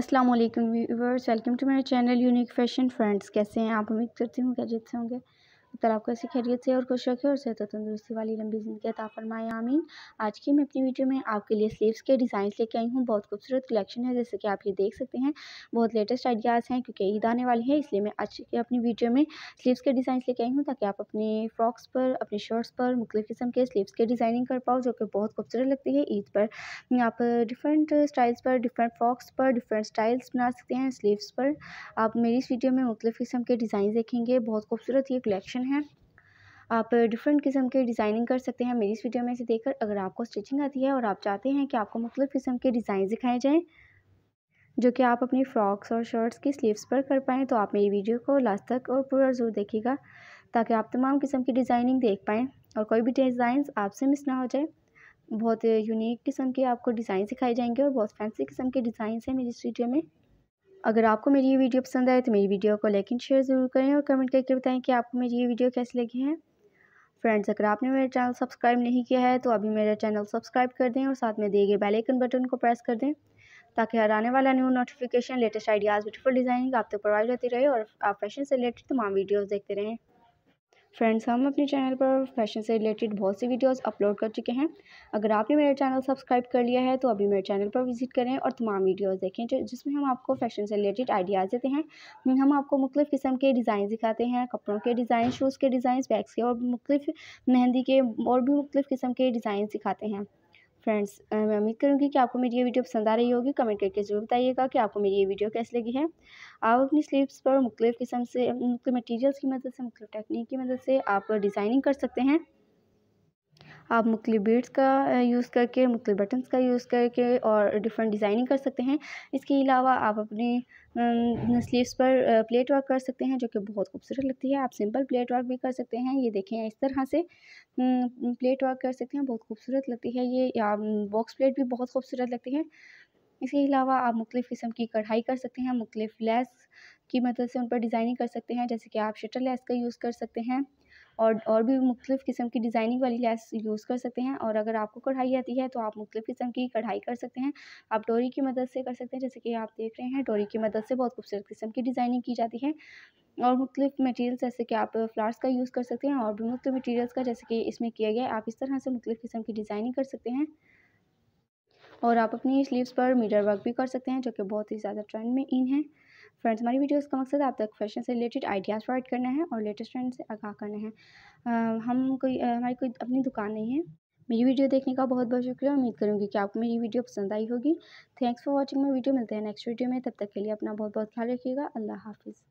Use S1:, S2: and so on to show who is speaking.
S1: अस्सलाम वालेकुम viewers welcome to मेरे चैनल यूनिक फैशन फ्रेंड्स कैसे हैं आप उम्मीद करती हूँ क्या कैसे होंगे अगर आपको ऐसी खैरियत से और खुश रखे और सेहत तंदुरुस्ती वाली लंबी ज़िंदगी अता आमीन आज की मैं अपनी वीडियो में आपके लिए स्लीव्स के डिज़ाइन लेके आई हूँ बहुत खूबसूरत कलेक्शन है जैसे कि आप ये देख सकते हैं बहुत लेटेस्ट आइडियाज़ हैं क्योंकि ईद आने वाली है इसलिए मैं आज की अपनी वीडियो में स्लीव्स के डिज़ाइन लेके आई हूँ ताकि आप अपने फ्रॉक्स पर अपने शर्ट्स पर मुख्तु किस्म के स्लीव्स के डिज़ाइनिंग कर पाओ जो कि बहुत खूबसूरत लगती है ईद पर आप डिफरेंट स्टाइल्स पर डिफरेंट फ्रॉक्स पर डिफरेंट स्टाइल्स बना सकते हैं स्लीव्स पर आप मेरी इस वीडियो में मुख्तु किस्म के डिज़ाइन देखेंगे बहुत खूबसूरत ये कलेक्शन ऑप्शन है आप डिफरेंट किस्म के डिज़ाइनिंग कर सकते हैं मेरी इस वीडियो में से देखकर अगर आपको स्टिचिंग आती है और आप चाहते हैं कि आपको मुख्तु किस्म के डिज़ाइन दिखाए जाएँ जो कि आप अपनी फ़्रॉक्स और शर्ट्स की स्लीव्स पर कर पाएँ तो आप मेरी वीडियो को लास्ट तक और पूरा ज़रूर देखिएगा ताकि आप तमाम किस्म की डिज़ाइनिंग देख पाएँ और कोई भी डिज़ाइन आपसे मिस ना हो जाए बहुत यूनिक किस्म के आपको डिज़ाइन सिखाए जाएंगे और बहुत फैंसी किस्म के डिज़ाइन हैं मेरी इस वीडियो में अगर आपको मेरी ये वीडियो पसंद आए तो मेरी वीडियो को लाइक एंड शेयर ज़रूर करें और कमेंट करके बताएं कि आपको मेरी ये वीडियो कैसी लगी है फ्रेंड्स अगर आपने मेरा चैनल सब्सक्राइब नहीं किया है तो अभी मेरा चैनल सब्सक्राइब कर दें और साथ में दिए गए बेल आइकन बटन को प्रेस कर दें ताकि हर आने वाला new notification latest ideas beautiful designing आप तक तो प्रोवाइड होती रहे और आप फैशन से रिलेटेड तमाम वीडियोज़ देखते रहें फ्रेंड्स हम अपने चैनल पर फैशन से रिलेटेड बहुत सी वीडियोस अपलोड कर चुके हैं अगर आपने मेरा चैनल सब्सक्राइब कर लिया है तो अभी मेरे चैनल पर विजिट करें और तमाम वीडियोस देखें जिसमें हम आपको फैशन से रिलेटेड आइडियाज़ देते हैं हम आपको मुख्तफ किस्म के डिज़ाइन दिखाते हैं कपड़ों के डिज़ाइन शूज़ के डिज़ाइन बैग्स के और मुख्तफ मेहंदी के और भी मुख्तफ किस्म के डिज़ाइन सिखाते हैं फ्रेंड्स मैं उम्मीद करूँगी कि आपको मेरी ये वीडियो पसंद आ रही होगी कमेंट करके ज़रूर बताइएगा कि आपको मेरी ये वीडियो कैसी लगी है आप अपनी स्लीव्स पर मुख्तलिफ़ किस्म से मुख्तु मटेरियल्स की मदद से मुख्तु टेक्निक की मदद से आप डिज़ाइनिंग कर सकते हैं आप मुख्तु बीड्स का यूज़ करके मुख्तलि बटन्स का यूज़ करके और डिफरेंट डिज़ाइनिंग कर सकते हैं इसके अलावा आप अपनी स्लीव्स पर प्लेट वर्क कर सकते हैं जो कि बहुत खूबसूरत लगती है आप सिंपल प्लेट वर्क भी कर सकते हैं ये देखें इस तरह से प्लेट वर्क कर सकते हैं बहुत खूबसूरत लगती है ये बॉक्स प्लेट भी बहुत खूबसूरत लगती है इसके अलावा आप मुख्तलिफ़ किस्म की कढ़ाई कर सकते हैं मुख्तु लेस की मदद मतलब से उन पर डिज़ाइनिंग कर सकते हैं जैसे कि आप शटर लेस का यूज़ कर सकते हैं और और भी मुख्तलिफ़ किस्म की डिज़ाइनिंग वाली लैस यूज़ कर सकते हैं और अगर आपको कढ़ाई आती है तो आप मुख्तलिफ़ किस्म की कढ़ाई कर सकते हैं आप डोरी की मदद से कर सकते हैं जैसे कि आप देख रहे हैं डोरी की मदद से बहुत खूबसूरत किस्म की डिज़ाइनिंग की जाती है और मुख्तलिफ मटीरियल जैसे कि आप फ्लावर्स का यूज़ कर सकते हैं और भी मुख्तु मटीरियल का जैसे कि इसमें किया गया आप इस तरह से मुख्तलिफ़ किस्म की डिज़ाइनिंग कर सकते हैं और आप अपनी स्लीव्स पर मीटर वर्क भी कर सकते हैं जो कि बहुत ही ज़्यादा ट्रेंड में इन है फ्रेंड्स हमारी वीडियोस का मकसद आप तक फैशन से रिलेटेड आइडियाज़ प्रोवाइड करना है और लेटेस्ट ट्रेंड से आगाह करना है आ, हम कोई आ, हमारी कोई अपनी दुकान नहीं है मेरी वीडियो देखने का बहुत बहुत शुक्रिया उम्मीद करूँगी कि आपको मेरी वीडियो पसंद आई होगी थैंक्स फॉर वॉचिंग मेरी वीडियो मिलते हैं नेक्स्ट वीडियो में तब तक के लिए अपना बहुत बहुत ख्याल रखिएगा अल्लाह हाफिज़